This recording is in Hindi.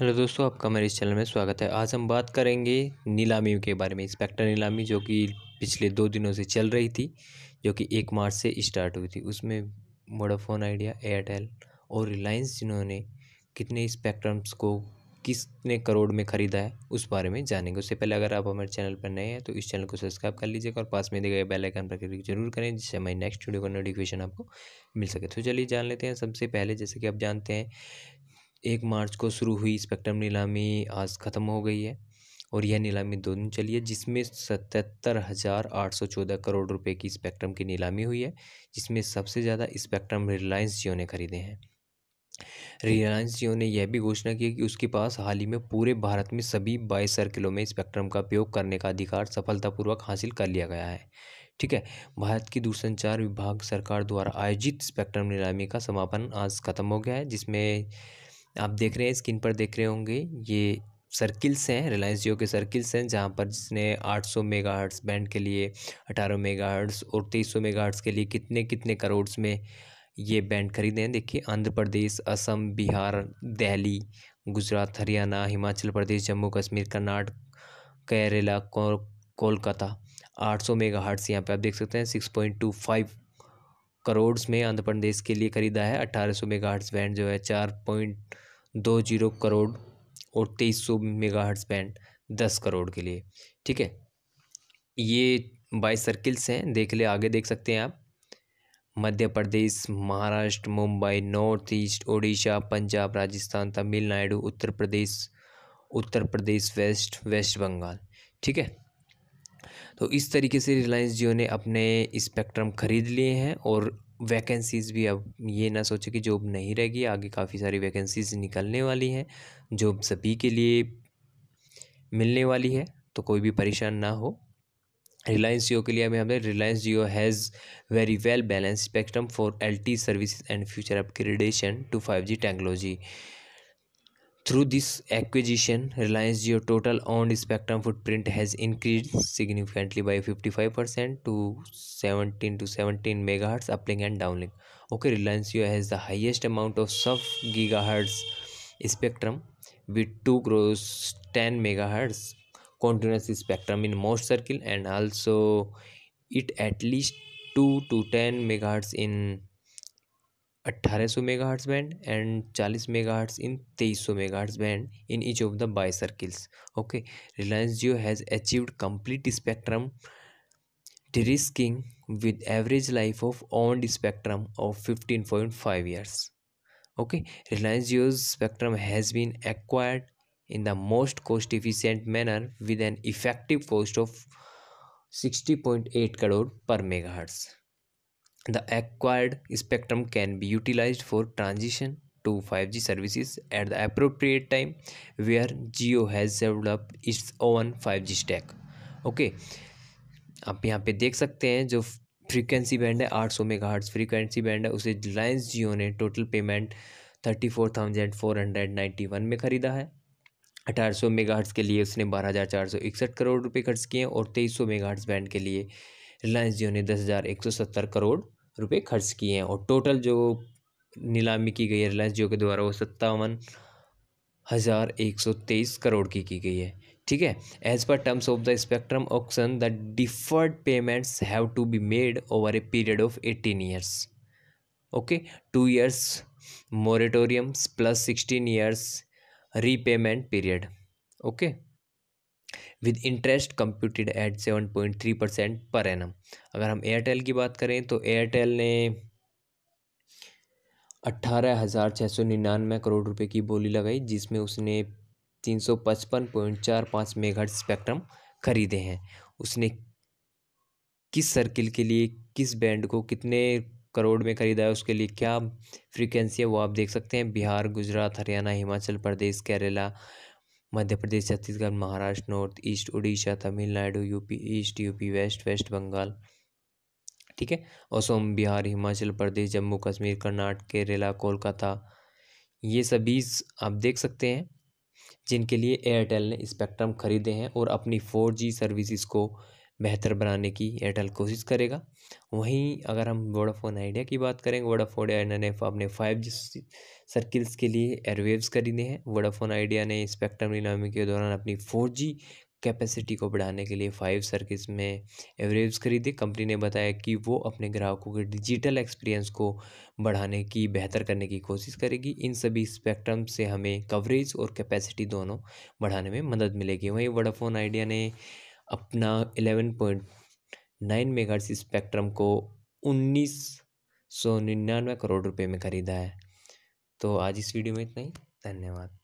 हेलो दोस्तों आपका मेरे इस चैनल में स्वागत है आज हम बात करेंगे नीलामी के बारे में इंस्पेक्टर नीलामी जो कि पिछले दो दिनों से चल रही थी जो कि एक मार्च से स्टार्ट हुई थी उसमें वोडाफोन आइडिया एयरटेल और रिलायंस जिन्होंने कितने स्पेक्ट्रम्स को किसने करोड़ में ख़रीदा है उस बारे में जानेंगे उससे पहले अगर आप हमारे चैनल पर नए हैं तो इस चैनल को सब्सक्राइब कर लीजिएगा और पास में दिए गए बेल आइकन पर क्लिक जरूर करें जिससे हमारी नेक्स्ट वीडियो का नोटिफिकेशन आपको मिल सके तो चलिए जान लेते हैं सबसे पहले जैसे कि आप जानते हैं एक मार्च को शुरू हुई स्पेक्ट्रम नीलामी आज ख़त्म हो गई है और यह नीलामी दो दिन चली है जिसमें सतहत्तर हज़ार आठ सौ चौदह करोड़ रुपए की स्पेक्ट्रम की नीलामी हुई है जिसमें सबसे ज़्यादा स्पेक्ट्रम रिलायंस जियो ने खरीदे हैं रिलायंस जियो ने यह भी घोषणा की कि उसके पास हाल ही में पूरे भारत में सभी बाईस सर्किलों में स्पेक्ट्रम का उपयोग करने का अधिकार सफलतापूर्वक हासिल कर लिया गया है ठीक है भारत की दूरसंचार विभाग सरकार द्वारा आयोजित स्पेक्ट्रम नीलामी का समापन आज खत्म हो गया है जिसमें आप देख रहे हैं स्क्रीन पर देख रहे होंगे ये सर्किल्स हैं रिलायंस जियो के सर्किल्स हैं जहाँ पर जिसने 800 मेगाहर्ट्ज़ बैंड के लिए 18 मेगाहर्ट्ज़ और 2300 मेगाहर्ट्ज़ के लिए कितने कितने करोड़ में ये बैंड खरीदे हैं देखिए आंध्र प्रदेश असम बिहार दिल्ली गुजरात हरियाणा हिमाचल प्रदेश जम्मू कश्मीर कर्नाटक केरला कोलकाता आठ सौ मेगा हार्ट्स यहाँ पर आप देख सकते हैं six point two five crore में आंध्र प्रदेश के लिए खरीदा है सौ मेगा हार्ट्स बैंड जो है चार पॉइंट दो जीरो करोड़ और तेईस सौ मेगाहर्ट्स बैंड दस करोड़ के लिए ठीक है ये बाईस सर्किल्स हैं देख ले आगे देख सकते हैं आप Madhya Pradesh Maharashtra Mumbai north east Odisha Punjab Rajasthan Tamil Nadu Uttar Pradesh Uttar Pradesh west west Bengal ठीक है तो इस तरीके से रिलायंस जियो ने अपने स्पेक्ट्रम खरीद लिए हैं और वैकेंसीज़ भी अब ये ना सोचे कि जॉब नहीं रहेगी आगे काफ़ी सारी वैकेंसीज़ निकलने वाली हैं जॉब सभी के लिए मिलने वाली है तो कोई भी परेशान ना हो रिलायंस जियो के लिए हमें हमने Reliance Jio has very well balance spectrum for L T and future upgradation to five G technology Through this acquisition, Reliance Jio total owned spectrum footprint has increased significantly by 55% to 17 to 17 megahertz uplink and downlink. Okay, Reliance Jio has the highest amount of sub gigahertz spectrum with 2 gross 10 megahertz continuous spectrum in most circle and also it at least 2 to 10 megahertz in अट्ठारह सौ मेगा हर्ट्स बैंड एंड चालीस मेगा हर्ट्स इन तेईस सौ megahertz band in each of the बाई circles okay Reliance Jio has achieved complete spectrum derisking with average life of on spectrum of fifteen point five years okay Reliance Jio spectrum has been acquired in the most cost efficient manner with an effective cost of sixty point eight crore per megahertz the acquired spectrum can be utilized for transition to 5G services at the appropriate time where has has developed its own 5G stack. Okay okay. आप यहाँ पे देख सकते हैं जो फ्रीक्वेंसी बैंड है आठ सौ मेगा मेगाहर्ट्ज फ्रीक्वेंसी बैंड है उसे रिलायंस जियो ने total payment thirty four thousand four hundred ninety one में ख़रीदा है अठारह सौ मेगा मेगाहर्ट्ज के लिए उसने बारह हज़ार चार सौ इकसठ करोड़ रुपए खर्च किए और तेईस सौ मेगा मेगाहर्ट्ज बैंड के लिए रिलायंस जियो ने दस हज़ार एक सौ सत्तर करोड़ रुपये खर्च किए हैं और टोटल जो नीलामी की गई है रिलायंस जियो के द्वारा वो सत्तावन हज़ार एक सौ तेईस करोड़ की की गई है ठीक है as per terms of the spectrum auction the deferred payments have to be made over a period of eighteen years okay two years moratoriums plus sixteen years repayment period okay with interest computed at seven point three percent per annum अगर हम एयरटेल की बात करें तो एयरटेल ने अट्ठारह हज़ार छः सौ निन्यानवे करोड़ रुपए की बोली लगाई जिसमें उसने तीन सौ पचपन पॉइंट चार पाँच मेगाहर्ट्ज स्पेक्ट्रम खरीदे हैं उसने किस सर्किल के लिए किस बैंड को कितने करोड़ में खरीदा है उसके लिए क्या फ्रीक्वेंसी है वो आप देख सकते हैं Bihar Gujarat Haryana Himachal Pradesh Kerala Madhya Pradesh Chhattisgarh Maharashtra north east Orissa Tamil Nadu UP east UP west west Bengal ठीक है असम बिहार हिमाचल प्रदेश जम्मू कश्मीर कर्नाटक केरला कोलकाता ये सभी आप देख सकते हैं जिनके लिए एयरटेल ने स्पेक्ट्रम खरीदे हैं और अपनी फोर जी सर्विसेज को बेहतर बनाने की एयरटेल कोशिश करेगा वहीं अगर हम वोडाफोन आइडिया की बात करें वोडाफोन आइडिया ने अपने फाइव जी सर्किल्स के लिए एयरवेव्स खरीदे हैं वोडाफोन आइडिया ने स्पेक्ट्रम नीलामी के दौरान अपनी फोर जी कैपेसिटी को बढ़ाने के लिए फाइव सर्किल्स में एयरवेव्स खरीदे कंपनी ने बताया कि वो अपने ग्राहकों के डिजिटल एक्सपीरियंस को बढ़ाने की बेहतर करने की कोशिश करेगी इन सभी स्पेक्ट्रम से हमें कवरेज और कैपेसिटी दोनों बढ़ाने में मदद मिलेगी वहीं वोडाफोन आइडिया ने अपना eleven point nine mega spectrum को उन्नीस सौ निन्यानवे करोड़ रुपए में ख़रीदा है तो आज इस वीडियो में इतना ही धन्यवाद